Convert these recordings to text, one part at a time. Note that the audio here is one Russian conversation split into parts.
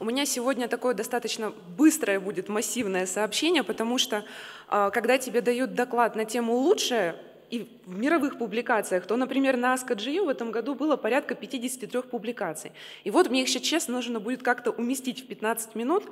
У меня сегодня такое достаточно быстрое будет массивное сообщение, потому что а, когда тебе дают доклад на тему «лучшее», и в мировых публикациях, то, например, на Аска.gr в этом году было порядка 53 публикаций. И вот мне их сейчас честно нужно будет как-то уместить в 15 минут.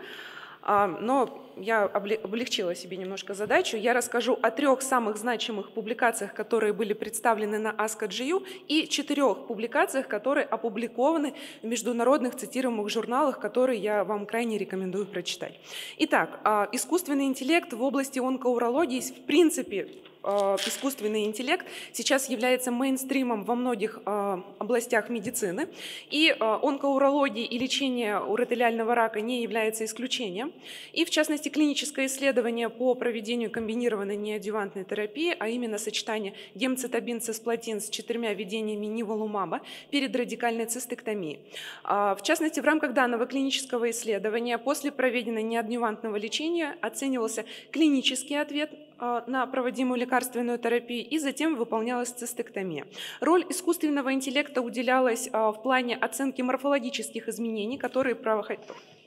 А, но я облегчила себе немножко задачу. Я расскажу о трех самых значимых публикациях, которые были представлены на ASCO.GU и четырех публикациях, которые опубликованы в международных цитируемых журналах, которые я вам крайне рекомендую прочитать. Итак, а, искусственный интеллект в области онкоурологии в принципе Э, искусственный интеллект сейчас является мейнстримом во многих э, областях медицины, и э, онкоурология и лечение уротелиального рака не является исключением. И, в частности, клиническое исследование по проведению комбинированной неодювантной терапии, а именно сочетание гемцитабин цисплатин с четырьмя введениями ниволумаба перед радикальной цистектомией. А, в частности, в рамках данного клинического исследования после проведенного неодювантного лечения оценивался клинический ответ а, на проводимую лекарственную терапию и затем выполнялась цистектомия. Роль искусственного интеллекта уделялась а, в плане оценки морфологических изменений, которые проходят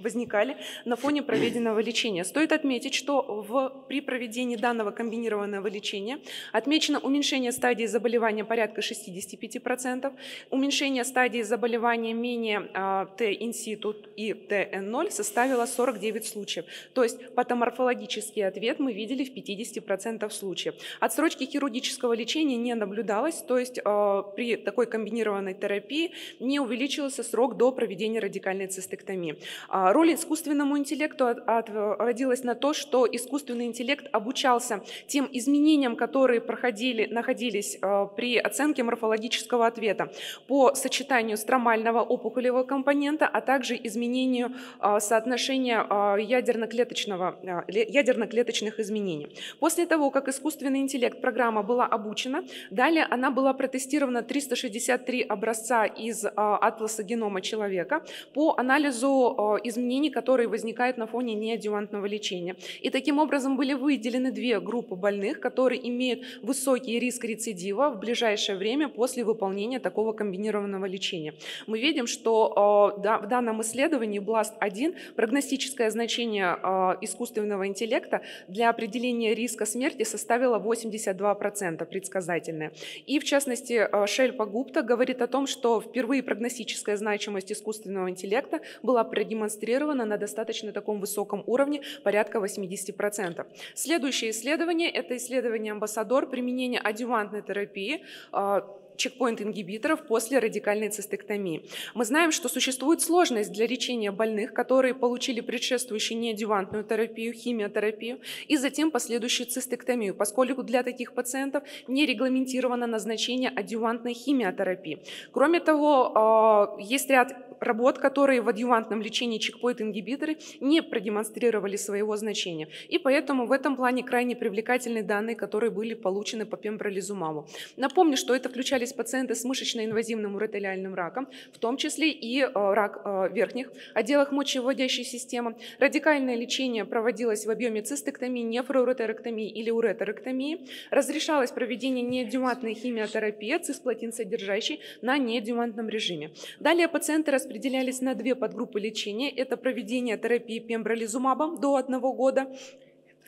возникали на фоне проведенного лечения. Стоит отметить, что в, при проведении данного комбинированного лечения отмечено уменьшение стадии заболевания порядка 65%, уменьшение стадии заболевания менее а, Т-инситу и ТН0 составило 49 случаев. То есть патоморфологический ответ мы видели в 50% случаев. Отсрочки хирургического лечения не наблюдалось, то есть а, при такой комбинированной терапии не увеличился срок до проведения радикальной цистектомии. А, Роль искусственному интеллекту отводилась на то, что искусственный интеллект обучался тем изменениям, которые проходили, находились э, при оценке морфологического ответа по сочетанию стромального опухолевого компонента, а также изменению э, соотношения э, ядерно-клеточного, ядерно-клеточных изменений. После того, как искусственный интеллект программа была обучена, далее она была протестирована 363 образца из атласа генома человека по анализу из изменений, которые возникают на фоне неодювантного лечения. И таким образом были выделены две группы больных, которые имеют высокий риск рецидива в ближайшее время после выполнения такого комбинированного лечения. Мы видим, что э, в данном исследовании BLAST-1 прогностическое значение э, искусственного интеллекта для определения риска смерти составило 82% предсказательное. И в частности э, Шельпа Гупта говорит о том, что впервые прогностическая значимость искусственного интеллекта была продемонстрирована зарегистрировано на достаточно таком высоком уровне, порядка 80%. Следующее исследование – это исследование «Амбассадор. Применение адювантной терапии» а, чекпоинт-ингибиторов после радикальной цистектомии. Мы знаем, что существует сложность для лечения больных, которые получили предшествующую неодювантную терапию, химиотерапию и затем последующую цистектомию, поскольку для таких пациентов не регламентировано назначение адювантной химиотерапии. Кроме того, а, есть ряд работ, которые в адъювантном лечении чекпоинт-ингибиторы не продемонстрировали своего значения. И поэтому в этом плане крайне привлекательны данные, которые были получены по пембролизумабу. Напомню, что это включались пациенты с мышечно-инвазивным уротелиальным раком, в том числе и э, рак э, верхних отделах мочевыводящей системы. Радикальное лечение проводилось в объеме цистектомии, нефроуретерэктомии или уретерэктомии. Разрешалось проведение неадъювантной химиотерапии, цисплатин содержащей, на неадъювантном режиме. Далее пациенты распределялись распределялись на две подгруппы лечения. Это проведение терапии пембролизумабом до одного года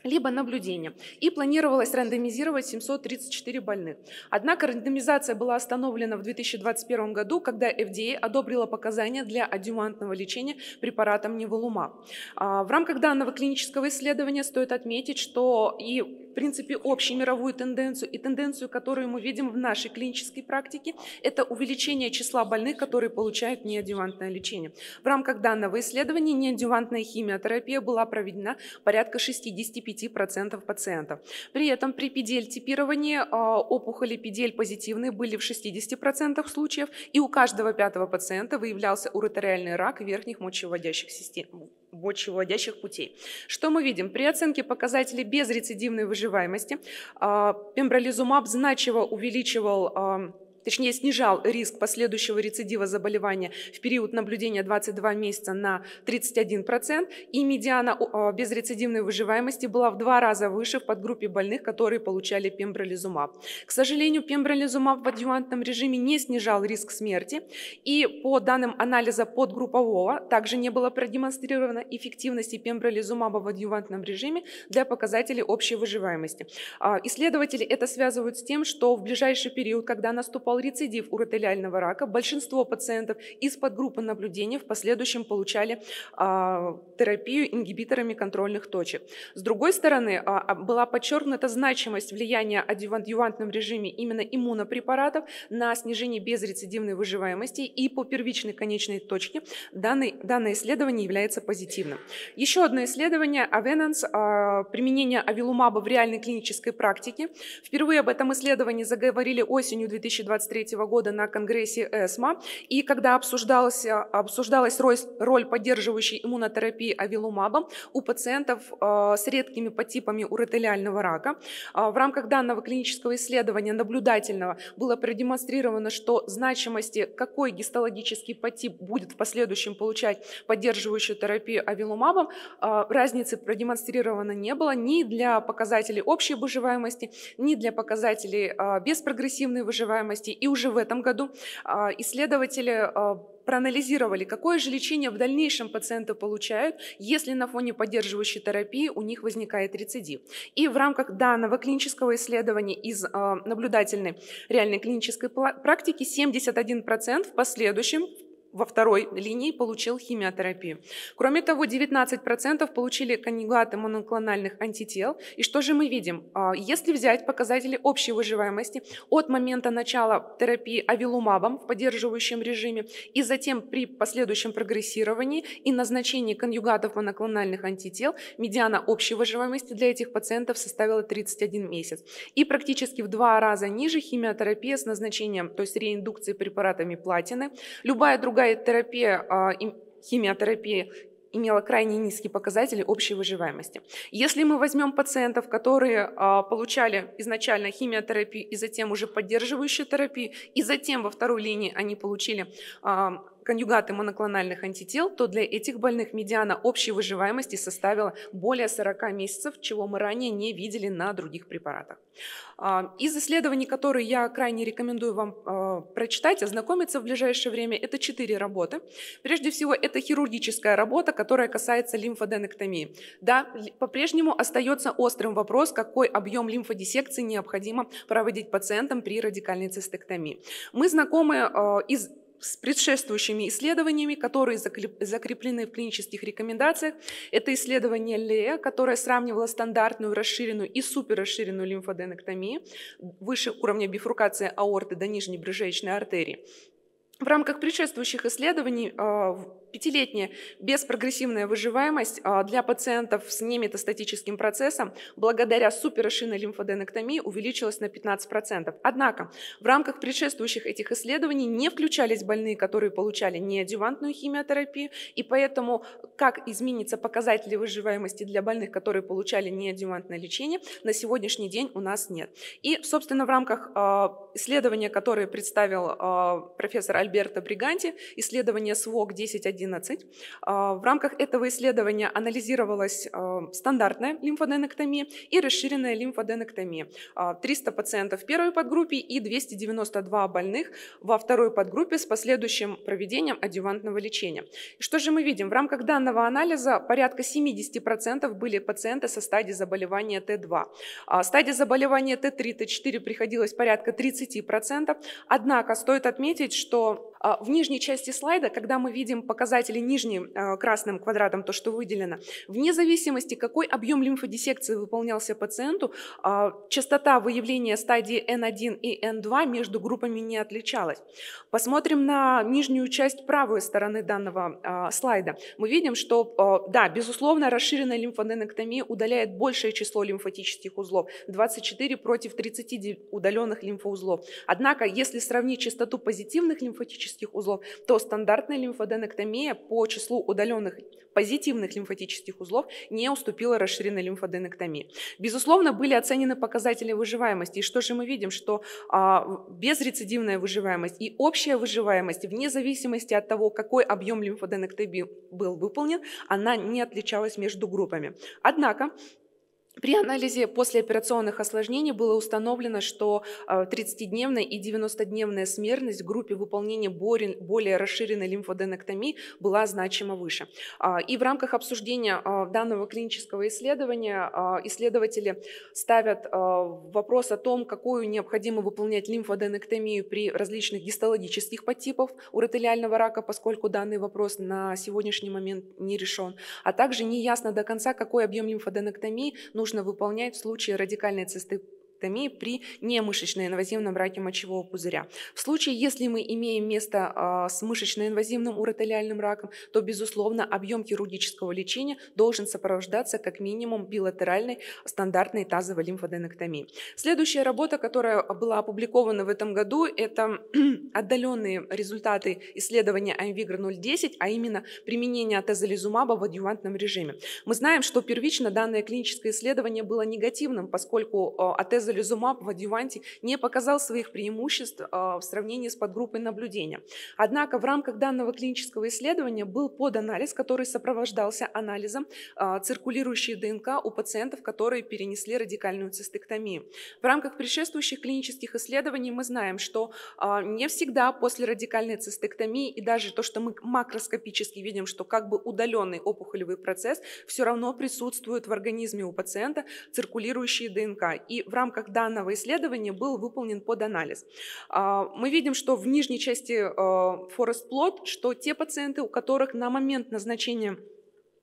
либо наблюдение. И планировалось рандомизировать 734 больных. Однако рандомизация была остановлена в 2021 году, когда FDA одобрила показания для адювантного лечения препаратом неволума. А, в рамках данного клинического исследования стоит отметить, что и в принципе общую мировую тенденцию и тенденцию, которую мы видим в нашей клинической практике, это увеличение числа больных, которые получают неадювантное лечение. В рамках данного исследования неадювантная химиотерапия была проведена порядка 65 35% пациентов. При этом при педель-типировании а, опухоли педель позитивные были в 60% случаев, и у каждого пятого пациента выявлялся уретериальный рак верхних мочеводящих систем мочевыводящих путей. Что мы видим? При оценке показателей без рецидивной выживаемости а, пембролизумаб значимо увеличивал а, точнее снижал риск последующего рецидива заболевания в период наблюдения 22 месяца на 31%, и медиана а, безрецидивной выживаемости была в два раза выше в подгруппе больных, которые получали пембролизумаб. К сожалению, пембролизумаб в адъювантном режиме не снижал риск смерти, и по данным анализа подгруппового также не было продемонстрировано эффективности пембролизумаба в адъювантном режиме для показателей общей выживаемости. А, исследователи это связывают с тем, что в ближайший период, когда наступал существовал рецидив уротелиального рака. Большинство пациентов из подгруппы наблюдения в последующем получали а, терапию ингибиторами контрольных точек. С другой стороны, а, а, была подчеркнута значимость влияния адъювантном режиме именно иммунопрепаратов на снижение безрецидивной выживаемости и по первичной конечной точке данный, данное исследование является позитивным. Еще одно исследование Авенанс применение авилумаба в реальной клинической практике. Впервые об этом исследовании заговорили осенью 2020 2023 года на Конгрессе ЭСМА. И когда обсуждалась, обсуждалась роль, роль поддерживающей иммунотерапии авилумаба у пациентов э, с редкими подтипами уротелиального рака, э, в рамках данного клинического исследования наблюдательного было продемонстрировано, что значимости, какой гистологический подтип будет в последующем получать поддерживающую терапию авилумабом, э, разницы продемонстрировано не было ни для показателей общей выживаемости, ни для показателей беспрогрессивной выживаемости и уже в этом году а, исследователи а, проанализировали, какое же лечение в дальнейшем пациенты получают, если на фоне поддерживающей терапии у них возникает рецидив. И в рамках данного клинического исследования из а, наблюдательной реальной клинической практики 71% в последующем во второй линии получил химиотерапию. Кроме того, 19% получили конъюгаты моноклональных антител. И что же мы видим? А, если взять показатели общей выживаемости от момента начала терапии авилумабом в поддерживающем режиме и затем при последующем прогрессировании и назначении конъюгатов моноклональных антител, медиана общей выживаемости для этих пациентов составила 31 месяц. И практически в два раза ниже химиотерапия с назначением, то есть реиндукции препаратами платины. Любая другая терапия, а, химиотерапия имела крайне низкие показатели общей выживаемости. Если мы возьмем пациентов, которые а, получали изначально химиотерапию и затем уже поддерживающую терапию, и затем во второй линии они получили а, конъюгаты моноклональных антител, то для этих больных медиана общей выживаемости составила более 40 месяцев, чего мы ранее не видели на других препаратах. А, из исследований, которые я крайне рекомендую вам а, прочитать, ознакомиться в ближайшее время, это четыре работы. Прежде всего, это хирургическая работа, которая касается лимфоденэктомии. Да, по-прежнему остается острым вопрос, какой объем лимфодиссекции необходимо проводить пациентам при радикальной цистектомии. Мы знакомы а, из с предшествующими исследованиями, которые закреплены в клинических рекомендациях. Это исследование Лея, которое сравнивало стандартную расширенную и суперрасширенную лимфоденэктомию выше уровня бифуркации аорты до нижней нижнебрюшечной артерии. В рамках предшествующих исследований а, Пятилетняя беспрогрессивная выживаемость а, для пациентов с неметастатическим процессом благодаря суперошинной лимфоденэктомии увеличилась на 15%. Однако в рамках предшествующих этих исследований не включались больные, которые получали неодювантную химиотерапию, и поэтому как изменится показатели выживаемости для больных, которые получали неодювантное лечение, на сегодняшний день у нас нет. И, собственно, в рамках а, исследования, которое представил а, профессор Альберто Бриганти, исследование СВОК 10.1 а, в рамках этого исследования анализировалась а, стандартная лимфоденэктомия и расширенная лимфоденэктомия. 300 а, пациентов в первой подгруппе и 292 больных во второй подгруппе с последующим проведением адювантного лечения. Что же мы видим? В рамках данного анализа порядка 70% были пациенты со стадии заболевания Т2. Стадия заболевания Т3, Т4 приходилось порядка 30%. Однако стоит отметить, что а, в нижней части слайда, когда мы видим показатели нижним а, красным квадратом, то, что выделено, вне зависимости, какой объем лимфодиссекции выполнялся пациенту, а, частота выявления стадии N1 и N2 между группами не отличалась. Посмотрим на нижнюю часть правой стороны данного слайда. Мы видим, что, да, безусловно, расширенная лимфоденэктомия удаляет большее число лимфатических узлов, 24 против 30 удаленных лимфоузлов. Однако, если сравнить частоту позитивных лимфатических лимфатических узлов, то стандартная лимфоденэктомия по числу удаленных позитивных лимфатических узлов не уступила расширенной лимфоденэктомии. Безусловно, были оценены показатели выживаемости. И что же мы видим? Что а, безрецидивная выживаемость и общая выживаемость, вне зависимости от того, какой объем лимфоденэктомии был выполнен, она не отличалась между группами. Однако, при анализе послеоперационных осложнений было установлено, что 30-дневная э, и 90-дневная смертность в группе выполнения более расширенной лимфоденэктомии была значимо выше. А, и в рамках обсуждения э, данного клинического исследования э, исследователи ставят вопрос о том, какую необходимо выполнять лимфоденэктомию при различных гистологических подтипов уротелиального рака, поскольку данный вопрос на сегодняшний момент не решен, а также неясно до конца, какой объем лимфоденэктомии. нужно нужно выполнять в случае радикальной цисты тромбоцитопении при немышечной инвазивном раке мочевого пузыря. В случае, если мы имеем место а, с мышечно-инвазивным уротелиальным раком, то, безусловно, объем хирургического лечения должен сопровождаться как минимум билатеральной стандартной тазовой лимфоденектомией. Следующая работа, которая была опубликована в этом году, это отдаленные результаты исследования АМВИГР-010, а именно применение тезолизумаба в адъювантном режиме. Мы знаем, что первично данное клиническое исследование было негативным, поскольку а, атез Бразолизумаб в адъюванте не показал своих преимуществ а, в сравнении с подгруппой наблюдения. Однако в рамках данного клинического исследования был под анализ, который сопровождался анализом а, циркулирующей ДНК у пациентов, которые перенесли радикальную цистектомию. В рамках предшествующих клинических исследований мы знаем, что а, не всегда после радикальной цистектомии и даже то, что мы макроскопически видим, что как бы удаленный опухолевый процесс все равно присутствует в организме у пациента циркулирующие ДНК. И в рамках рамках данного исследования был выполнен под анализ. А, мы видим, что в нижней части а, Forest Plot, что те пациенты, у которых на момент назначения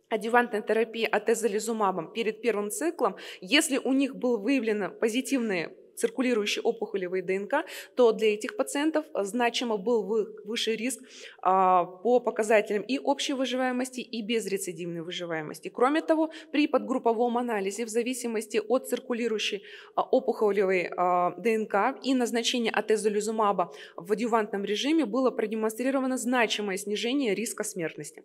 адъювантной терапии атезолизумабом перед первым циклом, если у них был выявлен позитивный циркулирующей опухолевой ДНК, то для этих пациентов э, значимо был выше риск а, по показателям и общей выживаемости, и безрецидивной выживаемости. Кроме того, при подгрупповом анализе в зависимости от циркулирующей а, опухолевой а, ДНК и назначения атезолизумаба в адювантном режиме было продемонстрировано значимое снижение риска смертности.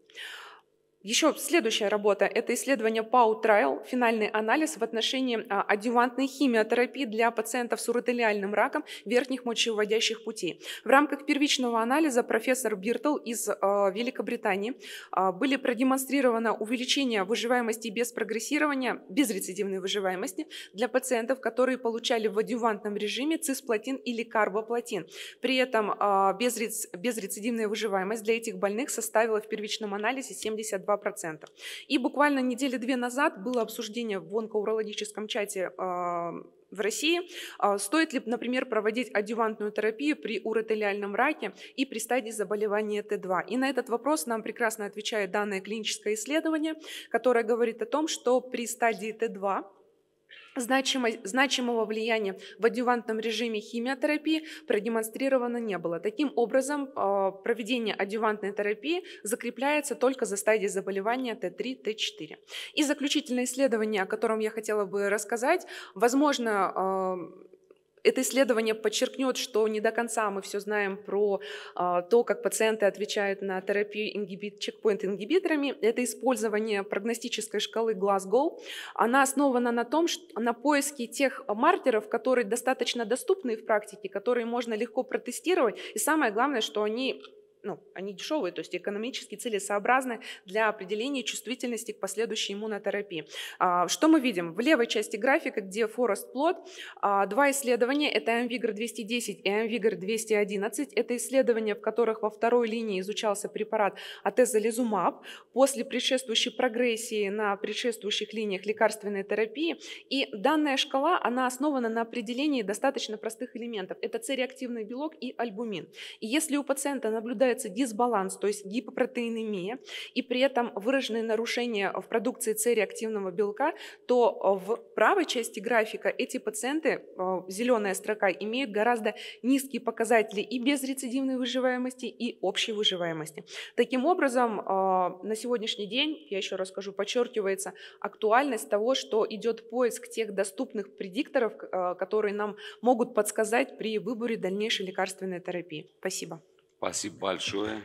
Еще следующая работа – это исследование PAU Trial, финальный анализ в отношении а, адювантной химиотерапии для пациентов с уротелиальным раком верхних мочевыводящих путей. В рамках первичного анализа профессор Биртл из а, Великобритании а, были продемонстрировано увеличение выживаемости без прогрессирования, без рецидивной выживаемости для пациентов, которые получали в адювантном режиме цисплатин или карбоплатин. При этом безрецидивная выживаемость для этих больных составила в первичном анализе 72%. 2%. И буквально недели две назад было обсуждение в онкоурологическом чате а, в России. А, стоит ли, например, проводить адювантную терапию при уротелиальном раке и при стадии заболевания Т2? И на этот вопрос нам прекрасно отвечает данное клиническое исследование, которое говорит о том, что при стадии Т2 Значимость, значимого влияния в адювантном режиме химиотерапии продемонстрировано не было. Таким образом, а, проведение адювантной терапии закрепляется только за стадией заболевания Т3, Т4. И заключительное исследование, о котором я хотела бы рассказать, возможно, а, это исследование подчеркнет, что не до конца мы все знаем про а, то, как пациенты отвечают на терапию ингибит, чекпоинт-ингибиторами. Это использование прогностической шкалы Glasgow. Она основана на том, что, на поиске тех маркеров, которые достаточно доступны в практике, которые можно легко протестировать. И самое главное, что они ну, они дешевые, то есть экономически целесообразны для определения чувствительности к последующей иммунотерапии. А, что мы видим? В левой части графика, где Forest Plot, а, два исследования, это Amvigor 210 и Amvigor 211. Это исследования, в которых во второй линии изучался препарат атезолизумаб после предшествующей прогрессии на предшествующих линиях лекарственной терапии. И данная шкала, она основана на определении достаточно простых элементов. Это С-реактивный белок и альбумин. И если у пациента наблюдается наблюдается дисбаланс, то есть гипопротеинемия, и при этом выраженные нарушения в продукции С-реактивного белка, то э, в правой части графика эти пациенты, э, зеленая строка, имеют гораздо низкие показатели и безрецидивной выживаемости, и общей выживаемости. Таким образом, э, на сегодняшний день, я еще расскажу, подчеркивается актуальность того, что идет поиск тех доступных предикторов, которые нам могут подсказать при выборе дальнейшей лекарственной терапии. Спасибо. Спасибо большое.